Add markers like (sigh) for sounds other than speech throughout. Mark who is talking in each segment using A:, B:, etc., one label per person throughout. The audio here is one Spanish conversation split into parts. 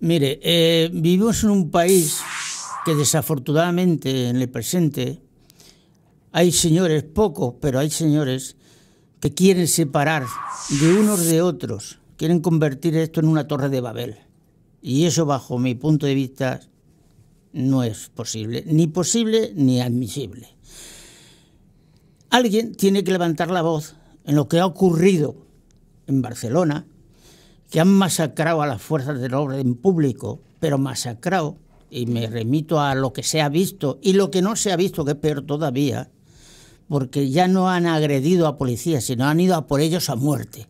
A: Mire, eh, vivimos en un país que desafortunadamente en el presente hay señores, pocos, pero hay señores que quieren separar de unos de otros, quieren convertir esto en una torre de Babel. Y eso bajo mi punto de vista no es posible, ni posible ni admisible. Alguien tiene que levantar la voz en lo que ha ocurrido en Barcelona, que han masacrado a las fuerzas del orden público, pero masacrado, y me remito a lo que se ha visto y lo que no se ha visto, que es peor todavía, porque ya no han agredido a policías, sino han ido a por ellos a muerte,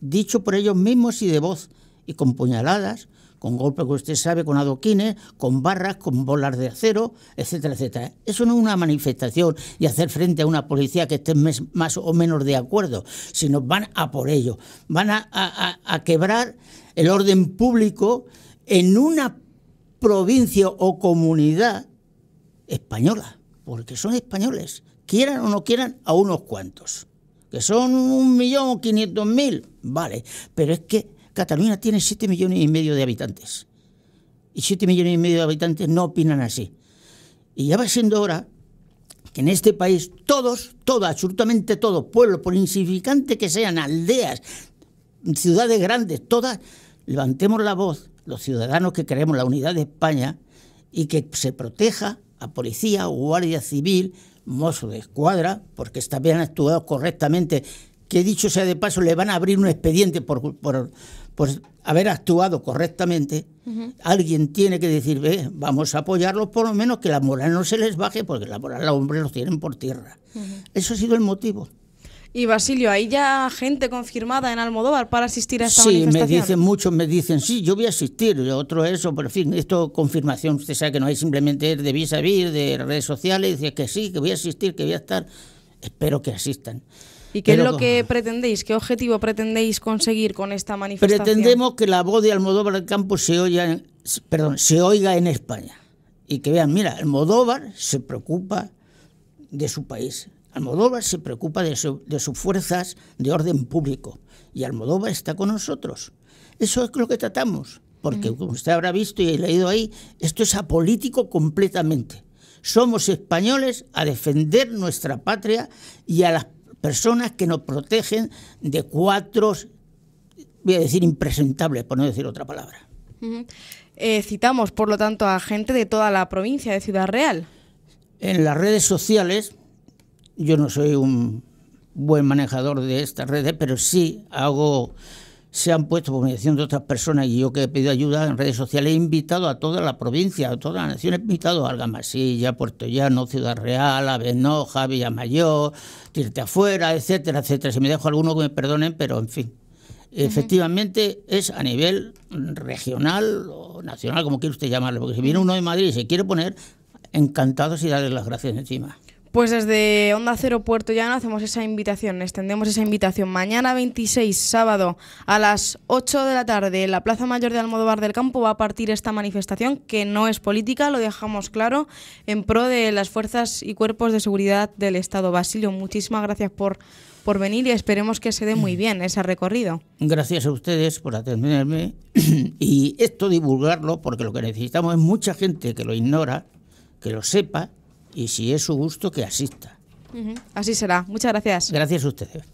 A: dicho por ellos mismos y de voz y con puñaladas con golpes que usted sabe, con adoquines, con barras, con bolas de acero, etcétera, etcétera. Eso no es una manifestación y hacer frente a una policía que esté más o menos de acuerdo, sino van a por ello, van a, quebrar el orden público en una provincia o comunidad española, porque son españoles, quieran o no quieran a unos cuantos, que son un millón quinientos mil, vale, pero es que Cataluña tiene 7 millones y medio de habitantes. Y 7 millones y medio de habitantes no opinan así. Y ya va siendo hora que en este país todos, todo, absolutamente todos, pueblos, por insignificante que sean, aldeas, ciudades grandes, todas, levantemos la voz, los ciudadanos que queremos la unidad de España, y que se proteja a policía, guardia civil, mozo de escuadra, porque están bien actuado correctamente que dicho sea de paso, le van a abrir un expediente por, por, haber actuado correctamente, alguien tiene que decir, vamos a apoyarlos por lo menos que la moral no se les baje, porque la moral, los hombres los tienen por tierra. Eso ha sido el motivo. Y Basilio,
B: ¿hay ya gente confirmada en Almodóvar para asistir a esta sí, manifestación? Sí, me dicen,
A: muchos me dicen, sí, yo voy a asistir, y otro eso, pero en fin, esto confirmación, usted sabe que no hay simplemente de vis a vis, de redes sociales, dice que sí, que voy a asistir, que voy a estar, espero que asistan. ¿Y qué es lo que
B: pretendéis? ¿Qué objetivo pretendéis conseguir con esta manifestación? Pretendemos
A: que la voz de Almodóvar del Campo se, oiga, perdón, se oiga en España. Y que vean, mira, Almodóvar se preocupa de su país. Almodóvar se preocupa de, sus fuerzas de orden público. Y Almodóvar está con nosotros. Eso es lo que tratamos. Porque, mm. como usted habrá visto y leído ahí, esto es apolítico completamente somos españoles a defender nuestra patria y a las personas que nos protegen de cuatro, voy a decir impresentables, por no decir otra palabra.
B: Eh, citamos, por lo tanto, a gente de toda la provincia de Ciudad Real.
A: En las redes sociales, yo no soy un buen manejador de estas redes, eh, pero sí hago se han puesto por de otras personas y yo que he pedido ayuda en redes sociales, he invitado a toda la provincia, a toda la nación, he invitado a Algamasilla, Puerto Llano, Ciudad Real, Avenoja, Villamayor, Tirte Afuera, etcétera, etcétera. Si me dejo alguno que me perdonen, pero en fin. Efectivamente es a nivel regional o nacional, como quiere usted llamarlo, porque si viene uno de Madrid y se quiere poner, encantados y darle las gracias encima.
B: Pues desde Onda Cero Puerto Llano hacemos esa invitación, extendemos esa invitación. Mañana 26, sábado, a las 8 de la tarde, en la Plaza Mayor de Almodóvar del Campo va a partir esta manifestación, que no es política, lo dejamos claro, en pro de las fuerzas y cuerpos de seguridad del Estado. Basilio, muchísimas gracias por, por venir y esperemos que se dé muy bien ese recorrido.
A: Gracias a ustedes por atenderme (clears throat) y esto divulgarlo, porque lo que necesitamos es mucha gente que lo ignora, que lo sepa y si es su gusto que asista. Así será. Muchas gracias. Gracias a ustedes.